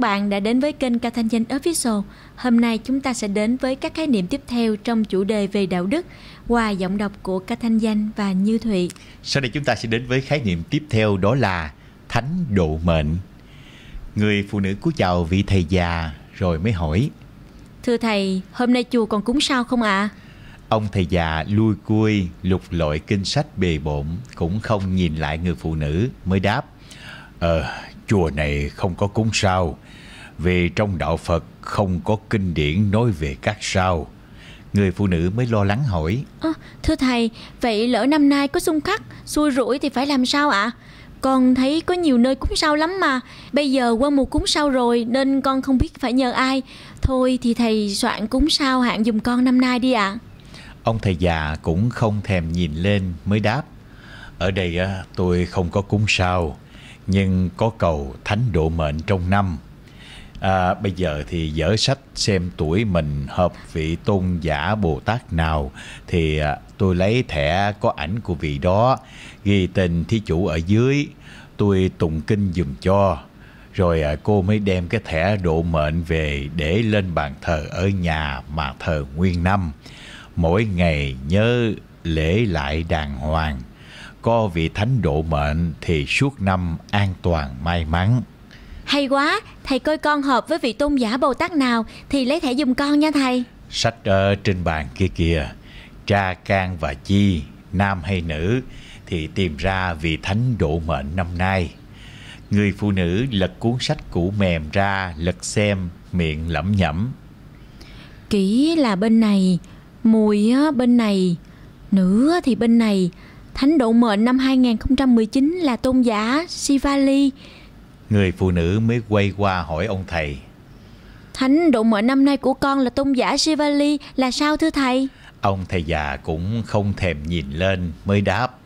bạn đã đến với kênh ca thanh danh Official. Hôm nay chúng ta sẽ đến với các khái niệm tiếp theo trong chủ đề về đạo đức qua giọng đọc của ca thanh danh và Như Thụy. Sau đây chúng ta sẽ đến với khái niệm tiếp theo đó là thánh độ mệnh. Người phụ nữ cúi chào vị thầy già rồi mới hỏi: "Thưa thầy, hôm nay chùa còn cúng sao không ạ?" À? Ông thầy già lui cui lục lội kinh sách bề bộn cũng không nhìn lại người phụ nữ mới đáp: "Ờ, chùa này không có cúng sao vì trong đạo Phật không có kinh điển nói về các sao Người phụ nữ mới lo lắng hỏi à, Thưa thầy, vậy lỡ năm nay có xung khắc, xui rủi thì phải làm sao ạ? À? Con thấy có nhiều nơi cúng sao lắm mà Bây giờ qua mùa cúng sao rồi nên con không biết phải nhờ ai Thôi thì thầy soạn cúng sao hạn dùm con năm nay đi ạ à. Ông thầy già cũng không thèm nhìn lên mới đáp Ở đây tôi không có cúng sao Nhưng có cầu thánh độ mệnh trong năm À, bây giờ thì dở sách xem tuổi mình hợp vị tôn giả Bồ Tát nào thì à, tôi lấy thẻ có ảnh của vị đó, ghi tên thí chủ ở dưới, tôi tụng kinh dùm cho. Rồi à, cô mới đem cái thẻ độ mệnh về để lên bàn thờ ở nhà mà thờ nguyên năm. Mỗi ngày nhớ lễ lại đàng hoàng. Có vị thánh độ mệnh thì suốt năm an toàn may mắn. Hay quá, thầy coi con hợp với vị tôn giả Bồ Tát nào thì lấy thẻ dùng con nha thầy. Sách ở trên bàn kia kìa, cha can và chi, nam hay nữ thì tìm ra vị thánh độ mệnh năm nay. Người phụ nữ lật cuốn sách cũ mềm ra, lật xem, miệng lẩm nhẩm. Kỹ là bên này, mùi bên này, nữ thì bên này. Thánh độ mệnh năm 2019 là tôn giả Sivali. Người phụ nữ mới quay qua hỏi ông thầy Thánh độ mệnh năm nay của con là tôn giả Shivali là sao thưa thầy? Ông thầy già cũng không thèm nhìn lên mới đáp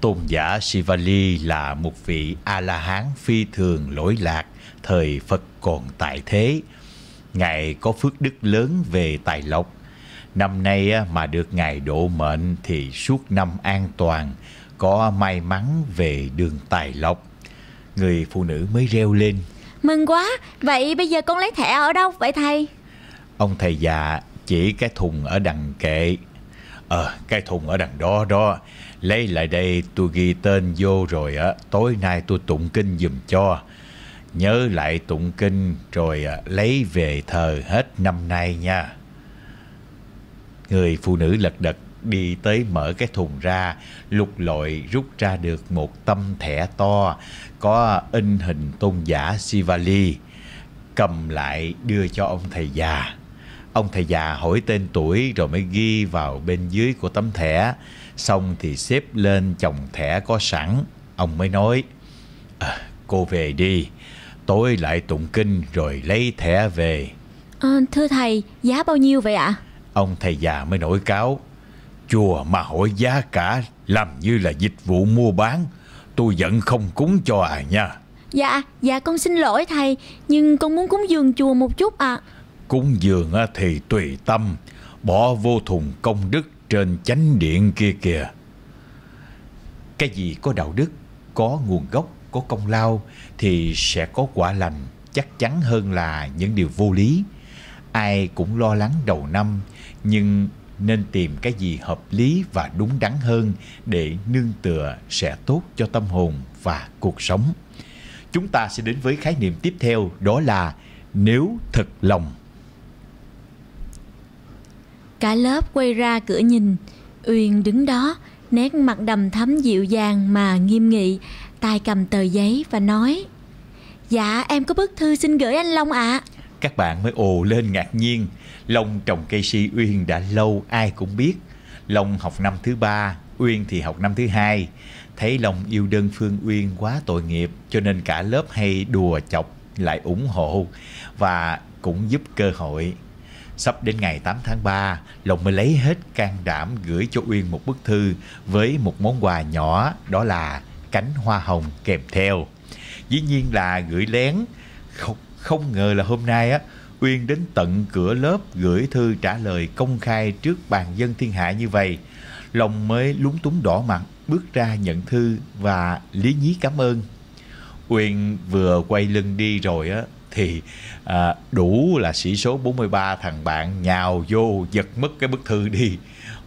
Tôn giả Shivali là một vị A-la-hán phi thường lỗi lạc thời Phật còn tại thế Ngài có phước đức lớn về tài lộc Năm nay mà được Ngài độ mệnh thì suốt năm an toàn Có may mắn về đường tài lộc Người phụ nữ mới reo lên Mừng quá, vậy bây giờ con lấy thẻ ở đâu vậy thầy? Ông thầy già chỉ cái thùng ở đằng kệ Ờ, cái thùng ở đằng đó đó Lấy lại đây tôi ghi tên vô rồi á Tối nay tôi tụng kinh dùm cho Nhớ lại tụng kinh rồi à, lấy về thờ hết năm nay nha Người phụ nữ lật đật đi tới mở cái thùng ra lục lội rút ra được một tấm thẻ to có in hình tôn giả Sivali cầm lại đưa cho ông thầy già ông thầy già hỏi tên tuổi rồi mới ghi vào bên dưới của tấm thẻ xong thì xếp lên chồng thẻ có sẵn ông mới nói à, cô về đi tối lại tụng kinh rồi lấy thẻ về à, thưa thầy giá bao nhiêu vậy ạ ông thầy già mới nổi cáo chùa mà hỏi giá cả làm như là dịch vụ mua bán tôi vẫn không cúng cho à nha Dạ, dạ con xin lỗi thầy Nhưng con muốn cúng giường chùa một chút ạ à. Cúng giường thì tùy tâm Bỏ vô thùng công đức trên chánh điện kia kìa Cái gì có đạo đức, có nguồn gốc, có công lao Thì sẽ có quả lành chắc chắn hơn là những điều vô lý Ai cũng lo lắng đầu năm Nhưng nên tìm cái gì hợp lý và đúng đắn hơn để nương tựa sẽ tốt cho tâm hồn và cuộc sống. Chúng ta sẽ đến với khái niệm tiếp theo đó là nếu thật lòng. Cả lớp quay ra cửa nhìn, Uyên đứng đó, nét mặt đầm thắm dịu dàng mà nghiêm nghị, tay cầm tờ giấy và nói: "Dạ, em có bức thư xin gửi anh Long ạ." À các bạn mới ồ lên ngạc nhiên long trồng cây si uyên đã lâu ai cũng biết long học năm thứ ba uyên thì học năm thứ hai thấy long yêu đơn phương uyên quá tội nghiệp cho nên cả lớp hay đùa chọc lại ủng hộ và cũng giúp cơ hội Sắp đến ngày 8 tháng 3, Long mới lấy hết can đảm gửi cho Uyên một bức thư với một món quà nhỏ đó là cánh hoa hồng kèm theo. Dĩ nhiên là gửi lén, không không ngờ là hôm nay á, Uyên đến tận cửa lớp gửi thư trả lời công khai trước bàn dân thiên hạ như vậy. Lòng mới lúng túng đỏ mặt, bước ra nhận thư và lý nhí cảm ơn. Uyên vừa quay lưng đi rồi á, thì à, đủ là sĩ số 43 thằng bạn nhào vô giật mất cái bức thư đi.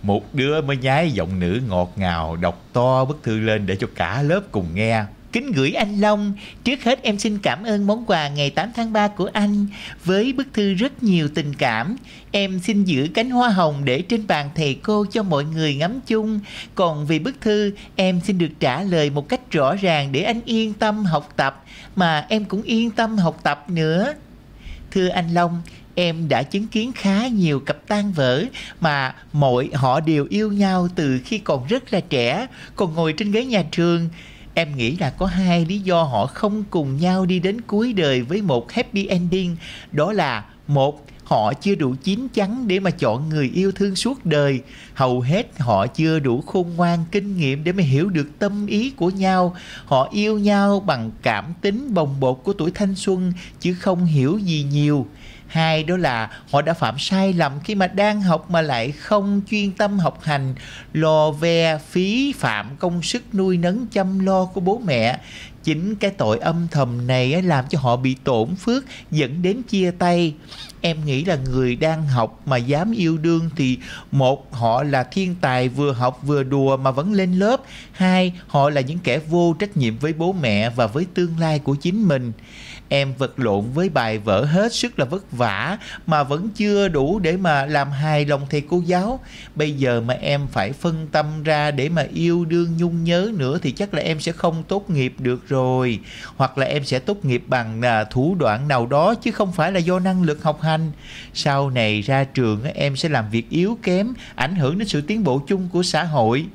Một đứa mới nhái giọng nữ ngọt ngào đọc to bức thư lên để cho cả lớp cùng nghe. Kính gửi anh Long, trước hết em xin cảm ơn món quà ngày 8 tháng 3 của anh với bức thư rất nhiều tình cảm. Em xin giữ cánh hoa hồng để trên bàn thầy cô cho mọi người ngắm chung. Còn vì bức thư, em xin được trả lời một cách rõ ràng để anh yên tâm học tập mà em cũng yên tâm học tập nữa. Thưa anh Long, em đã chứng kiến khá nhiều cặp tan vỡ mà mỗi họ đều yêu nhau từ khi còn rất là trẻ còn ngồi trên ghế nhà trường Em nghĩ là có hai lý do họ không cùng nhau đi đến cuối đời với một happy ending, đó là một họ chưa đủ chín chắn để mà chọn người yêu thương suốt đời hầu hết họ chưa đủ khôn ngoan kinh nghiệm để mà hiểu được tâm ý của nhau họ yêu nhau bằng cảm tính bồng bột của tuổi thanh xuân chứ không hiểu gì nhiều hai đó là họ đã phạm sai lầm khi mà đang học mà lại không chuyên tâm học hành lo ve phí phạm công sức nuôi nấng chăm lo của bố mẹ chính cái tội âm thầm này làm cho họ bị tổn phước dẫn đến chia tay em nghĩ là người đang học mà dám yêu đương thì một họ là thiên tài vừa học vừa đùa mà vẫn lên lớp hai họ là những kẻ vô trách nhiệm với bố mẹ và với tương lai của chính mình em vật lộn với bài vở hết sức là vất vả mà vẫn chưa đủ để mà làm hài lòng thầy cô giáo bây giờ mà em phải phân tâm ra để mà yêu đương nhung nhớ nữa thì chắc là em sẽ không tốt nghiệp được rồi hoặc là em sẽ tốt nghiệp bằng à, thủ đoạn nào đó chứ không phải là do năng lực học hành sau này ra trường em sẽ làm việc yếu kém ảnh hưởng đến sự tiến bộ chung của xã hội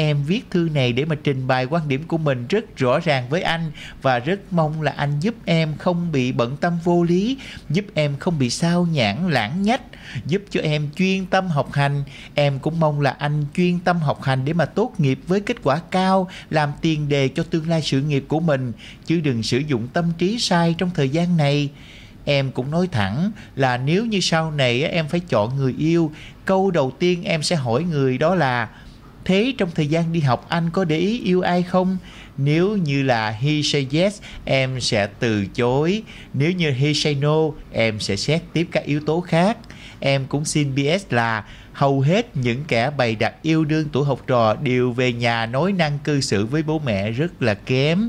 em viết thư này để mà trình bày quan điểm của mình rất rõ ràng với anh và rất mong là anh giúp em không bị bận tâm vô lý, giúp em không bị sao nhãn lãng nhách, giúp cho em chuyên tâm học hành. Em cũng mong là anh chuyên tâm học hành để mà tốt nghiệp với kết quả cao, làm tiền đề cho tương lai sự nghiệp của mình, chứ đừng sử dụng tâm trí sai trong thời gian này em cũng nói thẳng là nếu như sau này em phải chọn người yêu câu đầu tiên em sẽ hỏi người đó là Thế trong thời gian đi học anh có để ý yêu ai không? Nếu như là he say yes, em sẽ từ chối. Nếu như he say no, em sẽ xét tiếp các yếu tố khác. Em cũng xin BS là hầu hết những kẻ bày đặt yêu đương tuổi học trò đều về nhà nói năng cư xử với bố mẹ rất là kém.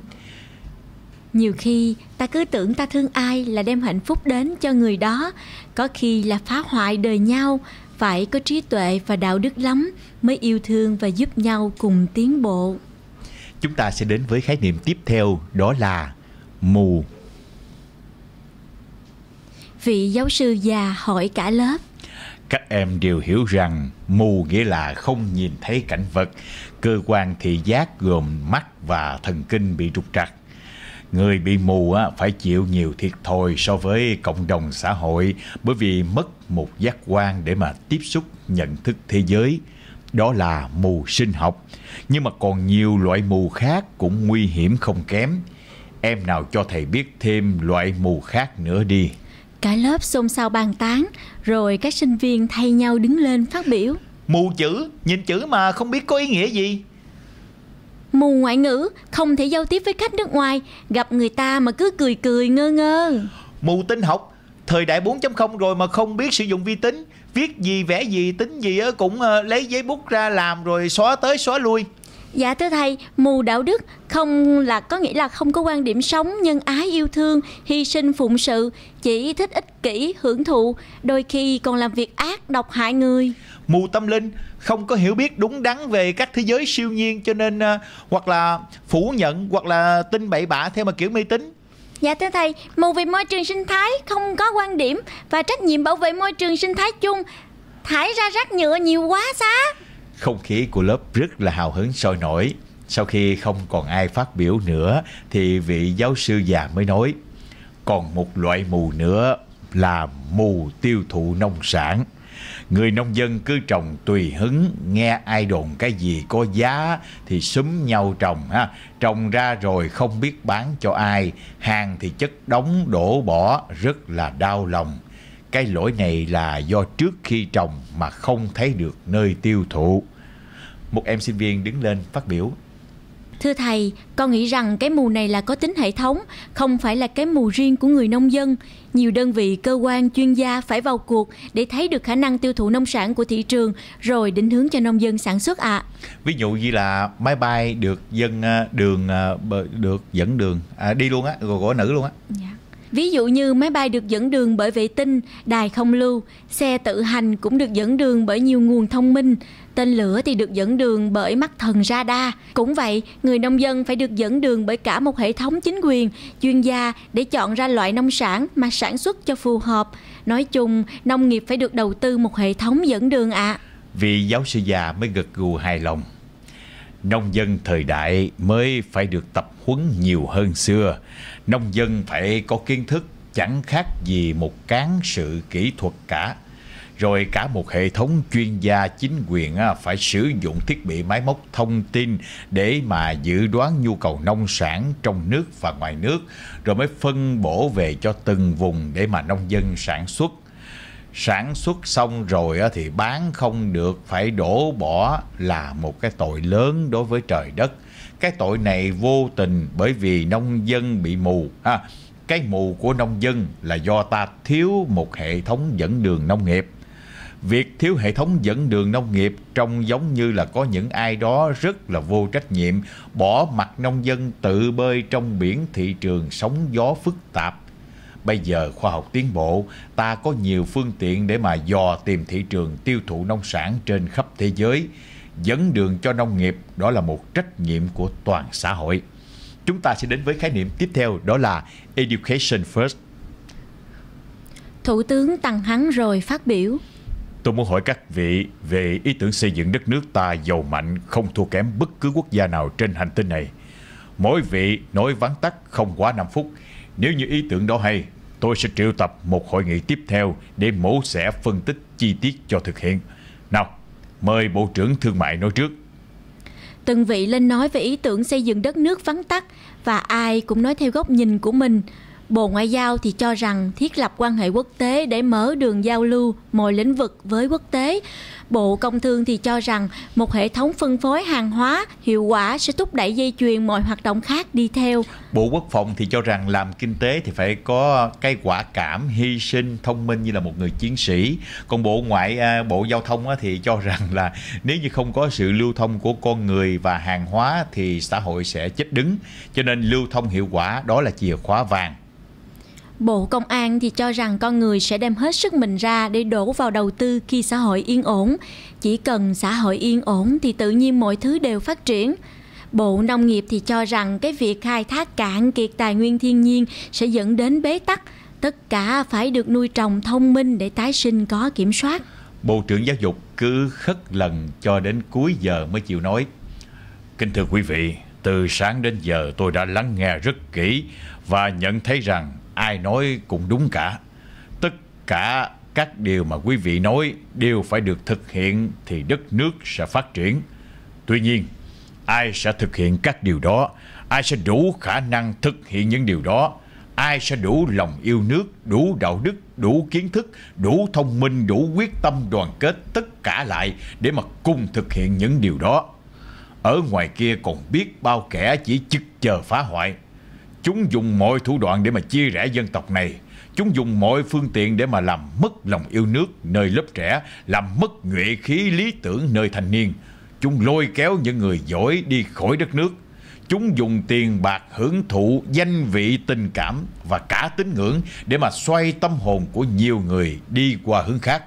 Nhiều khi ta cứ tưởng ta thương ai là đem hạnh phúc đến cho người đó, có khi là phá hoại đời nhau phải có trí tuệ và đạo đức lắm mới yêu thương và giúp nhau cùng tiến bộ chúng ta sẽ đến với khái niệm tiếp theo đó là mù vị giáo sư già hỏi cả lớp các em đều hiểu rằng mù nghĩa là không nhìn thấy cảnh vật cơ quan thị giác gồm mắt và thần kinh bị trục trặc Người bị mù phải chịu nhiều thiệt thòi so với cộng đồng xã hội bởi vì mất một giác quan để mà tiếp xúc nhận thức thế giới. Đó là mù sinh học. Nhưng mà còn nhiều loại mù khác cũng nguy hiểm không kém. Em nào cho thầy biết thêm loại mù khác nữa đi. Cả lớp xôn xao bàn tán, rồi các sinh viên thay nhau đứng lên phát biểu. Mù chữ, nhìn chữ mà không biết có ý nghĩa gì mù ngoại ngữ không thể giao tiếp với khách nước ngoài gặp người ta mà cứ cười cười ngơ ngơ mù tin học thời đại 4.0 rồi mà không biết sử dụng vi tính viết gì vẽ gì tính gì cũng ờ, lấy giấy bút ra làm rồi xóa tới xóa lui Dạ thưa thầy, mù đạo đức không là có nghĩa là không có quan điểm sống nhân ái yêu thương, hy sinh phụng sự, chỉ thích ích kỷ, hưởng thụ, đôi khi còn làm việc ác độc hại người. Mù tâm linh không có hiểu biết đúng đắn về các thế giới siêu nhiên cho nên uh, hoặc là phủ nhận hoặc là tin bậy bạ theo mà kiểu mê tín. Dạ thưa thầy, mù về môi trường sinh thái không có quan điểm và trách nhiệm bảo vệ môi trường sinh thái chung, thải ra rác nhựa nhiều quá xá không khí của lớp rất là hào hứng sôi nổi. Sau khi không còn ai phát biểu nữa thì vị giáo sư già mới nói còn một loại mù nữa là mù tiêu thụ nông sản. Người nông dân cứ trồng tùy hứng, nghe ai đồn cái gì có giá thì súm nhau trồng ha, trồng ra rồi không biết bán cho ai, hàng thì chất đóng đổ bỏ rất là đau lòng. Cái lỗi này là do trước khi trồng mà không thấy được nơi tiêu thụ. Một em sinh viên đứng lên phát biểu. Thưa thầy, con nghĩ rằng cái mù này là có tính hệ thống, không phải là cái mù riêng của người nông dân. Nhiều đơn vị, cơ quan, chuyên gia phải vào cuộc để thấy được khả năng tiêu thụ nông sản của thị trường rồi định hướng cho nông dân sản xuất ạ. À. Ví dụ như là máy bay được dân à, đường à, được dẫn đường à, đi luôn á, rồi gỗ nữ luôn á. Dạ. Ví dụ như máy bay được dẫn đường bởi vệ tinh, đài không lưu, xe tự hành cũng được dẫn đường bởi nhiều nguồn thông minh, tên lửa thì được dẫn đường bởi mắt thần radar. Cũng vậy, người nông dân phải được dẫn đường bởi cả một hệ thống chính quyền, chuyên gia để chọn ra loại nông sản mà sản xuất cho phù hợp. Nói chung, nông nghiệp phải được đầu tư một hệ thống dẫn đường ạ. À. Vị giáo sư già mới gật gù hài lòng. Nông dân thời đại mới phải được tập huấn nhiều hơn xưa Nông dân phải có kiến thức chẳng khác gì một cán sự kỹ thuật cả. Rồi cả một hệ thống chuyên gia chính quyền à, phải sử dụng thiết bị máy móc thông tin để mà dự đoán nhu cầu nông sản trong nước và ngoài nước, rồi mới phân bổ về cho từng vùng để mà nông dân sản xuất sản xuất xong rồi à, thì bán không được phải đổ bỏ là một cái tội lớn đối với trời đất cái tội này vô tình bởi vì nông dân bị mù ha cái mù của nông dân là do ta thiếu một hệ thống dẫn đường nông nghiệp việc thiếu hệ thống dẫn đường nông nghiệp trông giống như là có những ai đó rất là vô trách nhiệm bỏ mặt nông dân tự bơi trong biển thị trường sóng gió phức tạp bây giờ khoa học tiến bộ ta có nhiều phương tiện để mà dò tìm thị trường tiêu thụ nông sản trên khắp thế giới dẫn đường cho nông nghiệp đó là một trách nhiệm của toàn xã hội. Chúng ta sẽ đến với khái niệm tiếp theo đó là Education First. Thủ tướng Tăng Hắn rồi phát biểu. Tôi muốn hỏi các vị về ý tưởng xây dựng đất nước ta giàu mạnh không thua kém bất cứ quốc gia nào trên hành tinh này. Mỗi vị nói vắn tắt không quá 5 phút. Nếu như ý tưởng đó hay, tôi sẽ triệu tập một hội nghị tiếp theo để mổ xẻ phân tích chi tiết cho thực hiện. Nào, Mời Bộ trưởng Thương mại nói trước Từng vị lên nói về ý tưởng xây dựng đất nước vắng tắt và ai cũng nói theo góc nhìn của mình. Bộ Ngoại giao thì cho rằng thiết lập quan hệ quốc tế để mở đường giao lưu mọi lĩnh vực với quốc tế. Bộ Công Thương thì cho rằng một hệ thống phân phối hàng hóa hiệu quả sẽ thúc đẩy dây chuyền mọi hoạt động khác đi theo. Bộ Quốc phòng thì cho rằng làm kinh tế thì phải có cái quả cảm, hy sinh, thông minh như là một người chiến sĩ. Còn Bộ Ngoại à, Bộ Giao thông thì cho rằng là nếu như không có sự lưu thông của con người và hàng hóa thì xã hội sẽ chết đứng. Cho nên lưu thông hiệu quả đó là chìa khóa vàng Bộ Công an thì cho rằng con người sẽ đem hết sức mình ra để đổ vào đầu tư khi xã hội yên ổn. Chỉ cần xã hội yên ổn thì tự nhiên mọi thứ đều phát triển. Bộ Nông nghiệp thì cho rằng cái việc khai thác cạn kiệt tài nguyên thiên nhiên sẽ dẫn đến bế tắc, tất cả phải được nuôi trồng thông minh để tái sinh có kiểm soát. Bộ trưởng Giáo dục cứ khất lần cho đến cuối giờ mới chịu nói. Kính thưa quý vị, từ sáng đến giờ tôi đã lắng nghe rất kỹ và nhận thấy rằng ai nói cũng đúng cả. Tất cả các điều mà quý vị nói đều phải được thực hiện thì đất nước sẽ phát triển. Tuy nhiên, ai sẽ thực hiện các điều đó, ai sẽ đủ khả năng thực hiện những điều đó, ai sẽ đủ lòng yêu nước, đủ đạo đức, đủ kiến thức, đủ thông minh, đủ quyết tâm đoàn kết tất cả lại để mà cùng thực hiện những điều đó. Ở ngoài kia còn biết bao kẻ chỉ chực chờ phá hoại Chúng dùng mọi thủ đoạn để mà chia rẽ dân tộc này Chúng dùng mọi phương tiện để mà làm mất lòng yêu nước nơi lớp trẻ Làm mất nhuệ khí lý tưởng nơi thanh niên Chúng lôi kéo những người giỏi đi khỏi đất nước Chúng dùng tiền bạc hưởng thụ danh vị tình cảm và cả tín ngưỡng Để mà xoay tâm hồn của nhiều người đi qua hướng khác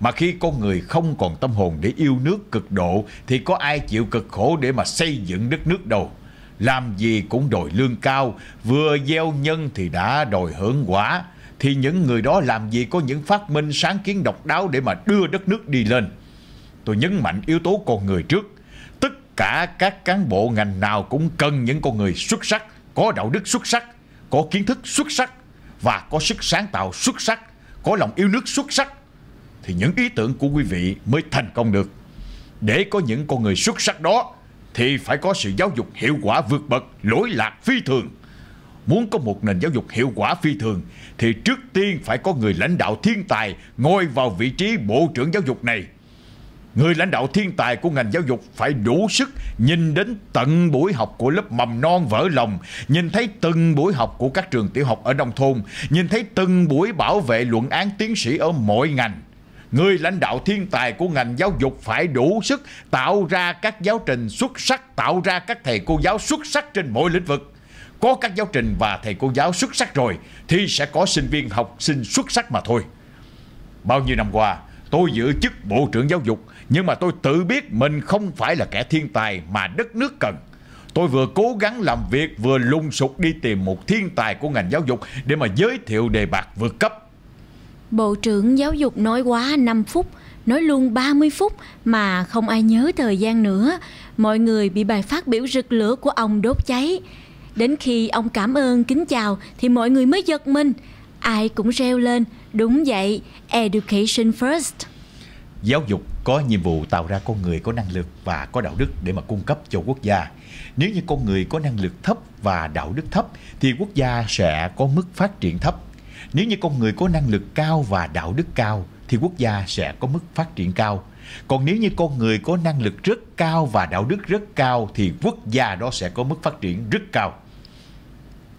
mà khi con người không còn tâm hồn để yêu nước cực độ Thì có ai chịu cực khổ để mà xây dựng đất nước đâu làm gì cũng đòi lương cao, vừa gieo nhân thì đã đòi hưởng quả, thì những người đó làm gì có những phát minh sáng kiến độc đáo để mà đưa đất nước đi lên. Tôi nhấn mạnh yếu tố con người trước. Tất cả các cán bộ ngành nào cũng cần những con người xuất sắc, có đạo đức xuất sắc, có kiến thức xuất sắc và có sức sáng tạo xuất sắc, có lòng yêu nước xuất sắc thì những ý tưởng của quý vị mới thành công được. Để có những con người xuất sắc đó thì phải có sự giáo dục hiệu quả vượt bậc, lỗi lạc phi thường. Muốn có một nền giáo dục hiệu quả phi thường thì trước tiên phải có người lãnh đạo thiên tài ngồi vào vị trí bộ trưởng giáo dục này. Người lãnh đạo thiên tài của ngành giáo dục phải đủ sức nhìn đến tận buổi học của lớp mầm non vỡ lòng, nhìn thấy từng buổi học của các trường tiểu học ở nông thôn, nhìn thấy từng buổi bảo vệ luận án tiến sĩ ở mọi ngành người lãnh đạo thiên tài của ngành giáo dục phải đủ sức tạo ra các giáo trình xuất sắc, tạo ra các thầy cô giáo xuất sắc trên mỗi lĩnh vực. Có các giáo trình và thầy cô giáo xuất sắc rồi thì sẽ có sinh viên học sinh xuất sắc mà thôi. Bao nhiêu năm qua, tôi giữ chức Bộ trưởng Giáo dục, nhưng mà tôi tự biết mình không phải là kẻ thiên tài mà đất nước cần. Tôi vừa cố gắng làm việc vừa lung sục đi tìm một thiên tài của ngành giáo dục để mà giới thiệu đề bạc vượt cấp Bộ trưởng giáo dục nói quá 5 phút, nói luôn 30 phút mà không ai nhớ thời gian nữa. Mọi người bị bài phát biểu rực lửa của ông đốt cháy. Đến khi ông cảm ơn kính chào thì mọi người mới giật mình. Ai cũng reo lên, đúng vậy, education first. Giáo dục có nhiệm vụ tạo ra con người có năng lực và có đạo đức để mà cung cấp cho quốc gia. Nếu như con người có năng lực thấp và đạo đức thấp thì quốc gia sẽ có mức phát triển thấp nếu như con người có năng lực cao và đạo đức cao thì quốc gia sẽ có mức phát triển cao còn nếu như con người có năng lực rất cao và đạo đức rất cao thì quốc gia đó sẽ có mức phát triển rất cao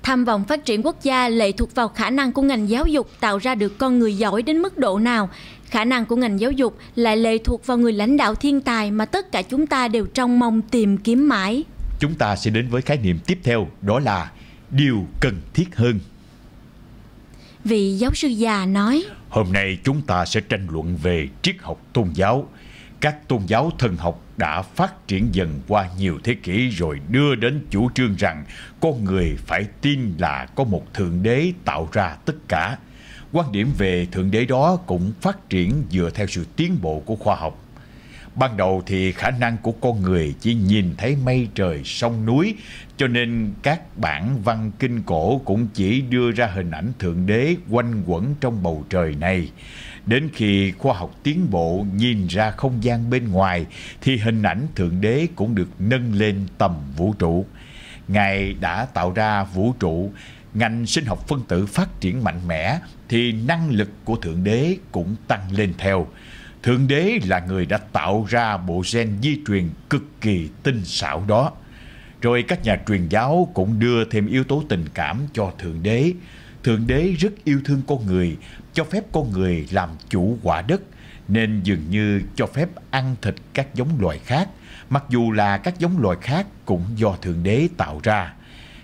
tham vọng phát triển quốc gia lệ thuộc vào khả năng của ngành giáo dục tạo ra được con người giỏi đến mức độ nào khả năng của ngành giáo dục lại lệ thuộc vào người lãnh đạo thiên tài mà tất cả chúng ta đều trong mong tìm kiếm mãi chúng ta sẽ đến với khái niệm tiếp theo đó là điều cần thiết hơn Vị giáo sư già nói Hôm nay chúng ta sẽ tranh luận về triết học tôn giáo Các tôn giáo thần học đã phát triển dần qua nhiều thế kỷ rồi đưa đến chủ trương rằng con người phải tin là có một thượng đế tạo ra tất cả. Quan điểm về thượng đế đó cũng phát triển dựa theo sự tiến bộ của khoa học Ban đầu thì khả năng của con người chỉ nhìn thấy mây trời sông núi cho nên các bản văn kinh cổ cũng chỉ đưa ra hình ảnh Thượng Đế quanh quẩn trong bầu trời này. Đến khi khoa học tiến bộ nhìn ra không gian bên ngoài thì hình ảnh Thượng Đế cũng được nâng lên tầm vũ trụ. Ngài đã tạo ra vũ trụ, ngành sinh học phân tử phát triển mạnh mẽ thì năng lực của Thượng Đế cũng tăng lên theo. Thượng Đế là người đã tạo ra bộ gen di truyền cực kỳ tinh xảo đó. Rồi các nhà truyền giáo cũng đưa thêm yếu tố tình cảm cho Thượng Đế. Thượng Đế rất yêu thương con người, cho phép con người làm chủ quả đất, nên dường như cho phép ăn thịt các giống loài khác, mặc dù là các giống loài khác cũng do Thượng Đế tạo ra.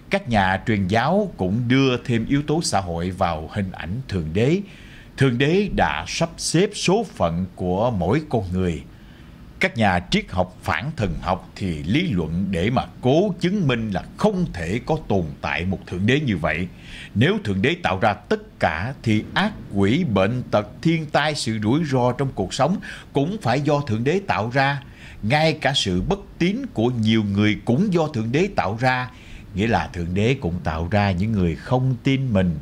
Các nhà truyền giáo cũng đưa thêm yếu tố xã hội vào hình ảnh Thượng Đế, Thượng Đế đã sắp xếp số phận của mỗi con người. Các nhà triết học phản thần học thì lý luận để mà cố chứng minh là không thể có tồn tại một Thượng Đế như vậy. Nếu Thượng Đế tạo ra tất cả thì ác quỷ, bệnh tật, thiên tai, sự rủi ro trong cuộc sống cũng phải do Thượng Đế tạo ra. Ngay cả sự bất tín của nhiều người cũng do Thượng Đế tạo ra. Nghĩa là Thượng Đế cũng tạo ra những người không tin mình,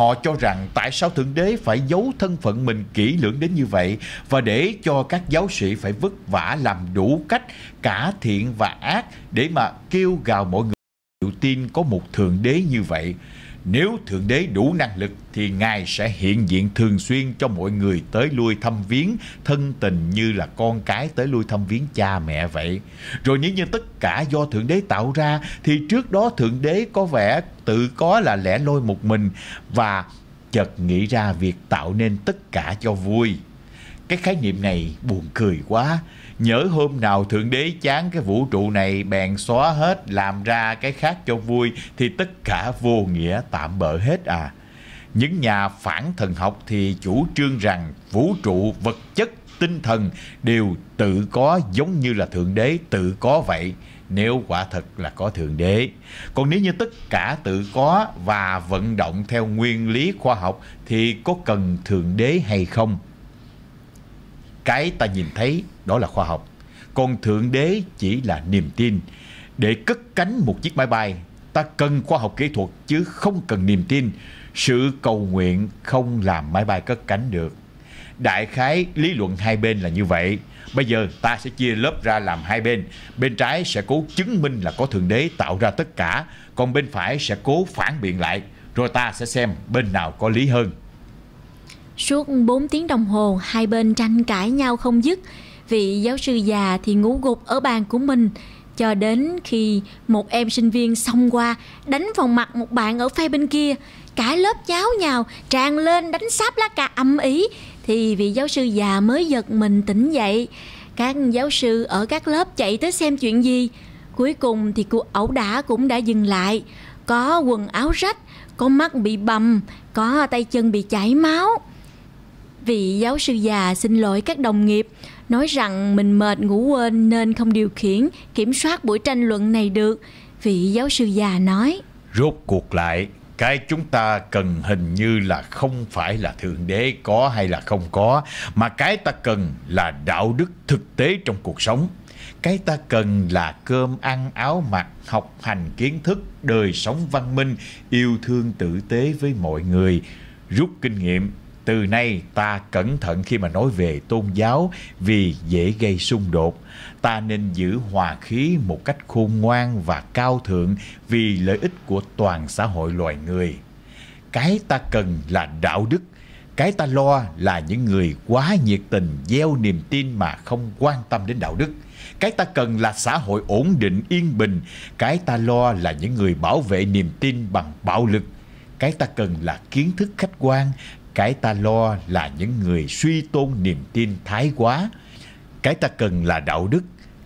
Họ cho rằng tại sao Thượng Đế phải giấu thân phận mình kỹ lưỡng đến như vậy và để cho các giáo sĩ phải vất vả làm đủ cách cả thiện và ác để mà kêu gào mọi người tin có một Thượng Đế như vậy. Nếu Thượng Đế đủ năng lực thì Ngài sẽ hiện diện thường xuyên cho mọi người tới lui thăm viếng, thân tình như là con cái tới lui thăm viếng cha mẹ vậy. Rồi nếu như tất cả do Thượng Đế tạo ra thì trước đó Thượng Đế có vẻ tự có là lẻ loi một mình và chợt nghĩ ra việc tạo nên tất cả cho vui. Cái khái niệm này buồn cười quá Nhớ hôm nào Thượng Đế chán cái vũ trụ này bèn xóa hết làm ra cái khác cho vui thì tất cả vô nghĩa tạm bỡ hết à. Những nhà phản thần học thì chủ trương rằng vũ trụ vật chất tinh thần đều tự có giống như là Thượng Đế tự có vậy nếu quả thật là có Thượng Đế. Còn nếu như tất cả tự có và vận động theo nguyên lý khoa học thì có cần Thượng Đế hay không? cái ta nhìn thấy đó là khoa học còn thượng đế chỉ là niềm tin để cất cánh một chiếc máy bay ta cần khoa học kỹ thuật chứ không cần niềm tin sự cầu nguyện không làm máy bay cất cánh được đại khái lý luận hai bên là như vậy bây giờ ta sẽ chia lớp ra làm hai bên bên trái sẽ cố chứng minh là có thượng đế tạo ra tất cả còn bên phải sẽ cố phản biện lại rồi ta sẽ xem bên nào có lý hơn Suốt 4 tiếng đồng hồ, hai bên tranh cãi nhau không dứt. Vị giáo sư già thì ngủ gục ở bàn của mình, cho đến khi một em sinh viên xông qua đánh vào mặt một bạn ở phe bên kia cả lớp cháo nhào tràn lên đánh sáp lá cà âm ý thì vị giáo sư già mới giật mình tỉnh dậy các giáo sư ở các lớp chạy tới xem chuyện gì cuối cùng thì cuộc ẩu đả cũng đã dừng lại có quần áo rách có mắt bị bầm có tay chân bị chảy máu Vị giáo sư già xin lỗi các đồng nghiệp, nói rằng mình mệt ngủ quên nên không điều khiển, kiểm soát buổi tranh luận này được. Vị giáo sư già nói. Rốt cuộc lại, cái chúng ta cần hình như là không phải là thượng đế có hay là không có, mà cái ta cần là đạo đức thực tế trong cuộc sống. Cái ta cần là cơm ăn áo mặc, học hành kiến thức, đời sống văn minh, yêu thương tử tế với mọi người, rút kinh nghiệm từ nay ta cẩn thận khi mà nói về tôn giáo vì dễ gây xung đột. Ta nên giữ hòa khí một cách khôn ngoan và cao thượng vì lợi ích của toàn xã hội loài người. Cái ta cần là đạo đức, cái ta lo là những người quá nhiệt tình gieo niềm tin mà không quan tâm đến đạo đức. Cái ta cần là xã hội ổn định, yên bình. Cái ta lo là những người bảo vệ niềm tin bằng bạo lực cái ta cần là kiến thức khách quan cái ta lo là những người suy tôn niềm tin thái quá. Cái ta cần là đạo đức.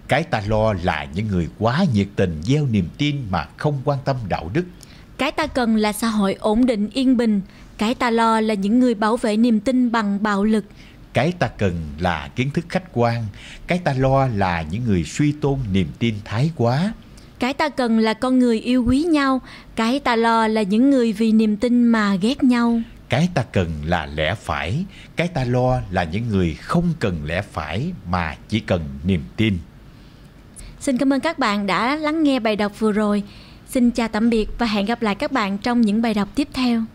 Cái ta lo là những người quá nhiệt tình gieo niềm tin mà không quan tâm đạo đức. Cái ta cần là xã hội ổn định yên bình. Cái ta lo là những người bảo vệ niềm tin bằng bạo lực. Cái ta cần là kiến thức khách quan. Cái ta lo là những người suy tôn niềm tin thái quá cái ta cần là con người yêu quý nhau cái ta lo là những người vì niềm tin mà ghét nhau cái ta cần là lẽ phải cái ta lo là những người không cần lẽ phải mà chỉ cần niềm tin xin cảm ơn các bạn đã lắng nghe bài đọc vừa rồi xin chào tạm biệt và hẹn gặp lại các bạn trong những bài đọc tiếp theo